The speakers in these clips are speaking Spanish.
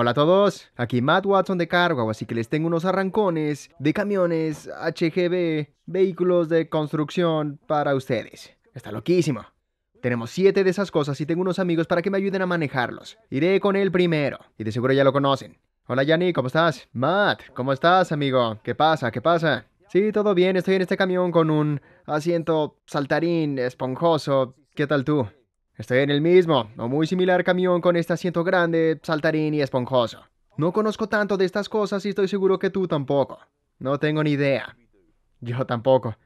Hola a todos, aquí Matt Watson de Cargo, así que les tengo unos arrancones de camiones HGB, vehículos de construcción para ustedes. Está loquísimo. Tenemos siete de esas cosas y tengo unos amigos para que me ayuden a manejarlos. Iré con el primero, y de seguro ya lo conocen. Hola Yanni, ¿cómo estás? Matt, ¿cómo estás, amigo? ¿Qué pasa? ¿Qué pasa? Sí, todo bien, estoy en este camión con un asiento saltarín, esponjoso. ¿Qué tal tú? Estoy en el mismo o muy similar camión con este asiento grande, saltarín y esponjoso. No conozco tanto de estas cosas y estoy seguro que tú tampoco. No tengo ni idea. Yo tampoco.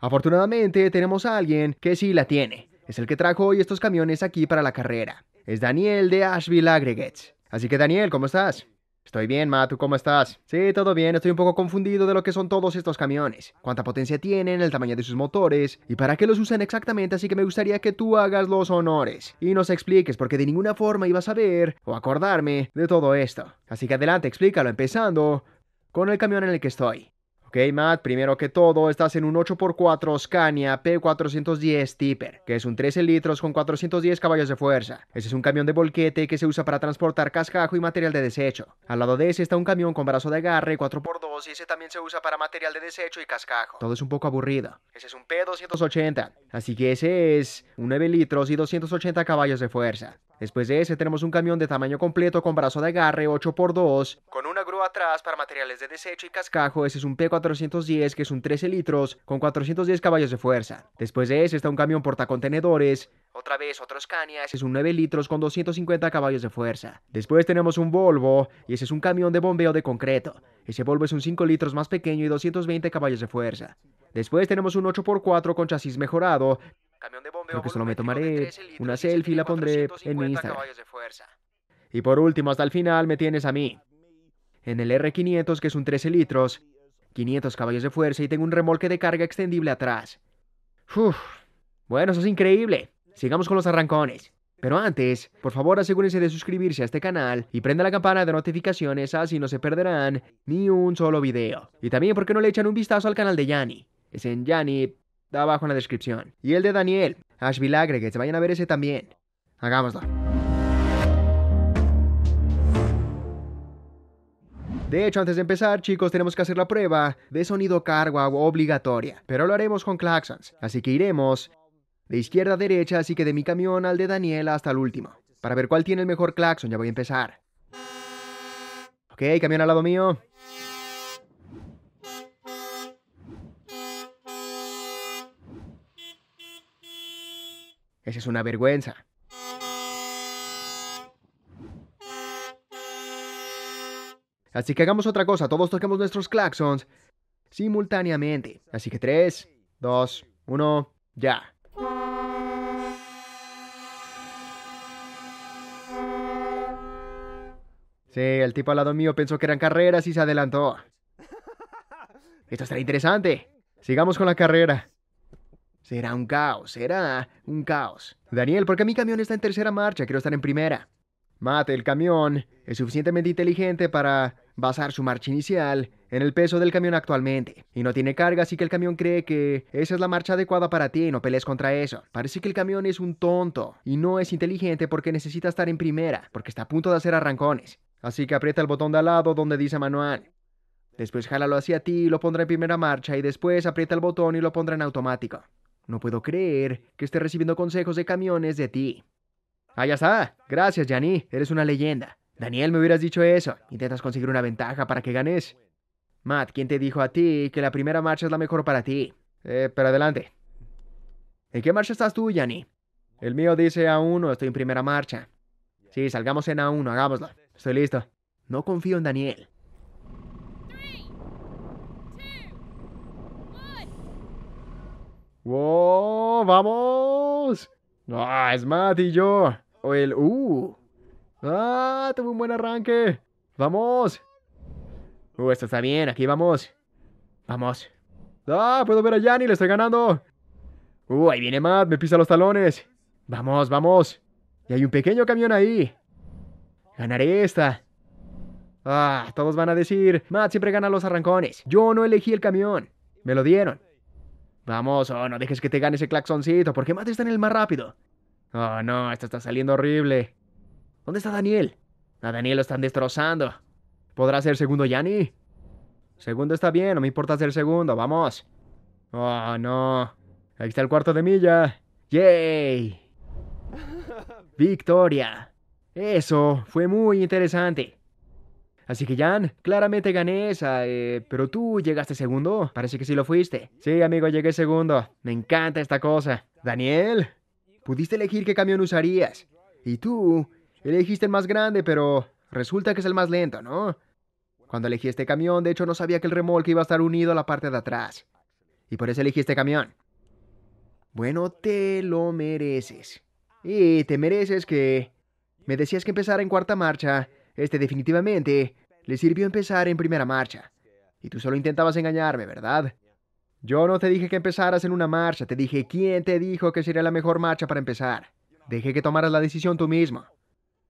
Afortunadamente tenemos a alguien que sí la tiene. Es el que trajo hoy estos camiones aquí para la carrera. Es Daniel de Asheville Aggregates. Así que Daniel, ¿cómo estás? Estoy bien, Ma, ¿tú cómo estás? Sí, todo bien, estoy un poco confundido de lo que son todos estos camiones. Cuánta potencia tienen, el tamaño de sus motores y para qué los usan exactamente, así que me gustaría que tú hagas los honores y nos expliques porque de ninguna forma iba a saber o acordarme de todo esto. Así que adelante, explícalo, empezando con el camión en el que estoy. Ok, Matt, primero que todo, estás en un 8x4 Scania P410 Tipper, que es un 13 litros con 410 caballos de fuerza. Ese es un camión de volquete que se usa para transportar cascajo y material de desecho. Al lado de ese está un camión con brazo de agarre 4x2 y ese también se usa para material de desecho y cascajo. Todo es un poco aburrido. Ese es un P280, así que ese es un 9 litros y 280 caballos de fuerza. Después de ese tenemos un camión de tamaño completo con brazo de agarre 8x2, con una grúa atrás para materiales de desecho y cascajo, ese es un P410 que es un 13 litros con 410 caballos de fuerza. Después de ese está un camión portacontenedores, otra vez otros cañas, ese es un 9 litros con 250 caballos de fuerza. Después tenemos un Volvo, y ese es un camión de bombeo de concreto. Ese Volvo es un 5 litros más pequeño y 220 caballos de fuerza. Después tenemos un 8x4 con chasis mejorado, camión creo que solo me tomaré una selfie y la pondré en mi Instagram. Y por último, hasta el final me tienes a mí. En el R500, que es un 13 litros, 500 caballos de fuerza y tengo un remolque de carga extendible atrás. Uf, bueno, eso es increíble. Sigamos con los arrancones. Pero antes, por favor asegúrense de suscribirse a este canal y prenda la campana de notificaciones así no se perderán ni un solo video. Y también, ¿por qué no le echan un vistazo al canal de Yanni? Es en Yanni, abajo en la descripción. Y el de Daniel, que Aggregates, vayan a ver ese también. Hagámoslo. De hecho, antes de empezar, chicos, tenemos que hacer la prueba de sonido cargo obligatoria, pero lo haremos con claxons, así que iremos de izquierda a derecha, así que de mi camión al de Daniel hasta el último. Para ver cuál tiene el mejor claxon, ya voy a empezar. Ok, camión al lado mío. Esa es una vergüenza. Así que hagamos otra cosa, todos toquemos nuestros claxons simultáneamente. Así que 3, 2, 1, ya. Sí, el tipo al lado mío pensó que eran carreras y se adelantó. Esto estará interesante. Sigamos con la carrera. Será un caos, será un caos. Daniel, ¿por qué mi camión está en tercera marcha? Quiero estar en primera. Mate, el camión es suficientemente inteligente para basar su marcha inicial en el peso del camión actualmente. Y no tiene carga, así que el camión cree que esa es la marcha adecuada para ti y no pelees contra eso. Parece que el camión es un tonto y no es inteligente porque necesita estar en primera, porque está a punto de hacer arrancones. Así que aprieta el botón de al lado donde dice manual. Después jálalo hacia ti y lo pondrá en primera marcha y después aprieta el botón y lo pondrá en automático. No puedo creer que esté recibiendo consejos de camiones de ti. Ah, ya está. Gracias, Yanni. Eres una leyenda. Daniel, me hubieras dicho eso. Intentas conseguir una ventaja para que ganes. Matt, ¿quién te dijo a ti que la primera marcha es la mejor para ti? Eh, pero adelante. ¿En qué marcha estás tú, Yanni? El mío dice A1, estoy en primera marcha. Sí, salgamos en A1, hagámoslo. Estoy listo. No confío en Daniel. Oh, ¡Vamos! ¡Ah! Es Matt y yo. O el. ¡Uh! ¡Ah! Tuve un buen arranque. ¡Vamos! ¡Uh! Esto está bien. Aquí vamos. Vamos. ¡Ah! Puedo ver a Yanni. Le estoy ganando. ¡Uh! Ahí viene Matt. Me pisa los talones. Vamos, vamos. Y hay un pequeño camión ahí. Ganaré esta. Ah, todos van a decir, Matt siempre gana los arrancones. Yo no elegí el camión. Me lo dieron. Vamos, oh, no dejes que te gane ese claxoncito, porque Matt está en el más rápido. Oh, no, esto está saliendo horrible. ¿Dónde está Daniel? A Daniel lo están destrozando. ¿Podrá ser segundo Yanni? Segundo está bien, no me importa ser segundo, vamos. Oh, no. Ahí está el cuarto de milla. ¡Yay! Victoria. Eso fue muy interesante. Así que Jan, claramente gané esa, eh, pero tú llegaste segundo. Parece que sí lo fuiste. Sí, amigo, llegué segundo. Me encanta esta cosa. Daniel, pudiste elegir qué camión usarías. Y tú elegiste el más grande, pero resulta que es el más lento, ¿no? Cuando elegí este camión, de hecho no sabía que el remolque iba a estar unido a la parte de atrás. Y por eso elegí este camión. Bueno, te lo mereces. Y te mereces que... Me decías que empezara en cuarta marcha este definitivamente le sirvió empezar en primera marcha. Y tú solo intentabas engañarme, ¿verdad? Yo no te dije que empezaras en una marcha, te dije quién te dijo que sería la mejor marcha para empezar. Dejé que tomaras la decisión tú mismo.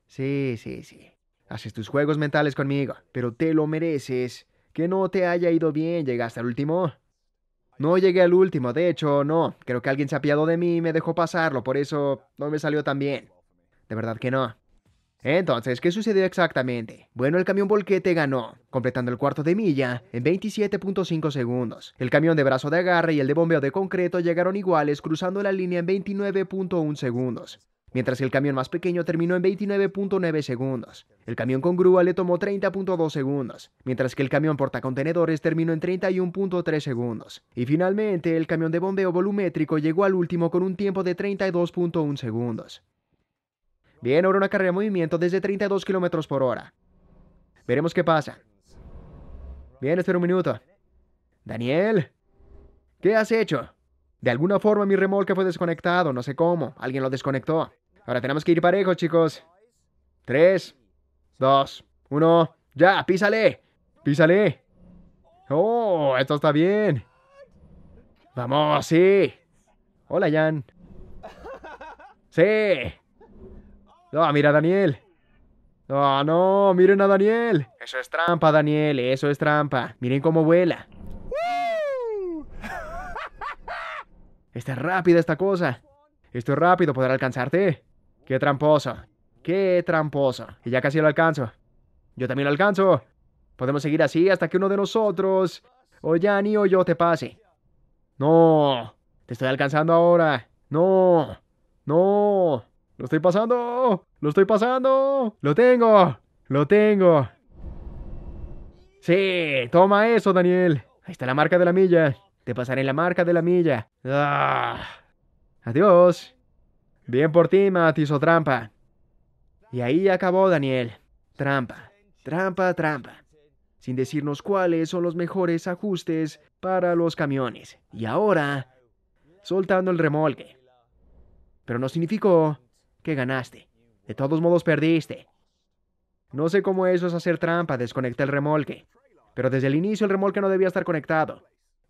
Sí, sí, sí. Haces tus juegos mentales conmigo, pero te lo mereces. Que no te haya ido bien, llegaste al último. No llegué al último, de hecho, no. Creo que alguien se apiadó de mí y me dejó pasarlo, por eso no me salió tan bien. De verdad que no. Entonces, ¿qué sucedió exactamente? Bueno, el camión volquete ganó, completando el cuarto de milla en 27.5 segundos. El camión de brazo de agarre y el de bombeo de concreto llegaron iguales, cruzando la línea en 29.1 segundos. Mientras que el camión más pequeño terminó en 29.9 segundos. El camión con grúa le tomó 30.2 segundos, mientras que el camión portacontenedores terminó en 31.3 segundos. Y finalmente, el camión de bombeo volumétrico llegó al último con un tiempo de 32.1 segundos. Bien, ahora una carrera de movimiento desde 32 kilómetros por hora. Veremos qué pasa. Bien, espera un minuto. Daniel, ¿qué has hecho? De alguna forma mi remolque fue desconectado, no sé cómo. Alguien lo desconectó. Ahora tenemos que ir parejos, chicos. Tres, dos, uno. ¡Ya! ¡Písale! ¡Písale! ¡Oh! Esto está bien. ¡Vamos! ¡Sí! Hola, Jan. ¡Sí! No, mira Daniel. No, no, miren a Daniel. Eso es trampa, Daniel, eso es trampa. Miren cómo vuela. Está rápida esta cosa. Esto es rápido, ¿podrá alcanzarte? Qué tramposo. Qué tramposo. Y ya casi lo alcanzo. Yo también lo alcanzo. Podemos seguir así hasta que uno de nosotros, o ni o yo, te pase. No. Te estoy alcanzando ahora. No. No. ¡Lo estoy pasando! ¡Lo estoy pasando! ¡Lo tengo! ¡Lo tengo! ¡Sí! ¡Toma eso, Daniel! Ahí está la marca de la milla. Te pasaré la marca de la milla. Ah. ¡Adiós! Bien por ti, Matizo Trampa. Y ahí acabó Daniel. Trampa, trampa, trampa. Sin decirnos cuáles son los mejores ajustes para los camiones. Y ahora, soltando el remolque. Pero no significó que ganaste. De todos modos perdiste. No sé cómo eso es hacer trampa, desconecté el remolque. Pero desde el inicio el remolque no debía estar conectado.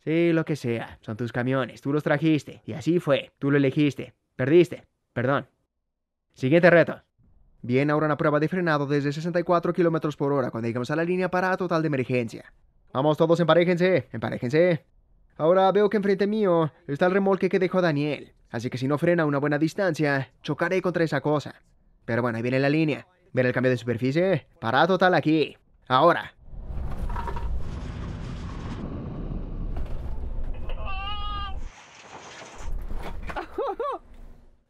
Sí, lo que sea, son tus camiones, tú los trajiste, y así fue, tú lo elegiste, perdiste, perdón. Siguiente reto. Bien, ahora una prueba de frenado desde 64 km por hora cuando llegamos a la línea para total de emergencia. Vamos todos, emparejense, emparejense. Ahora veo que enfrente mío está el remolque que dejó Daniel. Así que si no frena una buena distancia, chocaré contra esa cosa. Pero bueno, ahí viene la línea. ¿Ven el cambio de superficie. Pará total aquí. Ahora.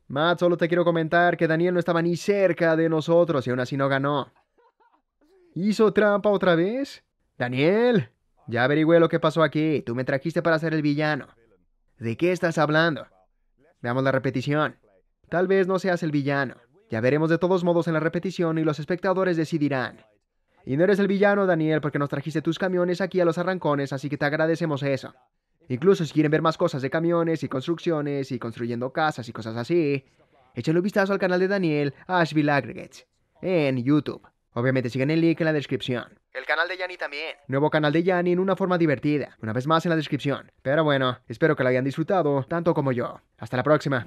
Matt, solo te quiero comentar que Daniel no estaba ni cerca de nosotros y aún así no ganó. ¿Hizo trampa otra vez? Daniel, ya averigüé lo que pasó aquí. Tú me trajiste para ser el villano. ¿De qué estás hablando? Veamos la repetición. Tal vez no seas el villano. Ya veremos de todos modos en la repetición y los espectadores decidirán. Y no eres el villano, Daniel, porque nos trajiste tus camiones aquí a los arrancones, así que te agradecemos eso. Incluso si quieren ver más cosas de camiones y construcciones y construyendo casas y cosas así, échenle un vistazo al canal de Daniel, Ashville Aggregates, en YouTube. Obviamente siguen el link en la descripción. El canal de Yanni también. Nuevo canal de Yanni en una forma divertida, una vez más en la descripción. Pero bueno, espero que lo hayan disfrutado tanto como yo. Hasta la próxima.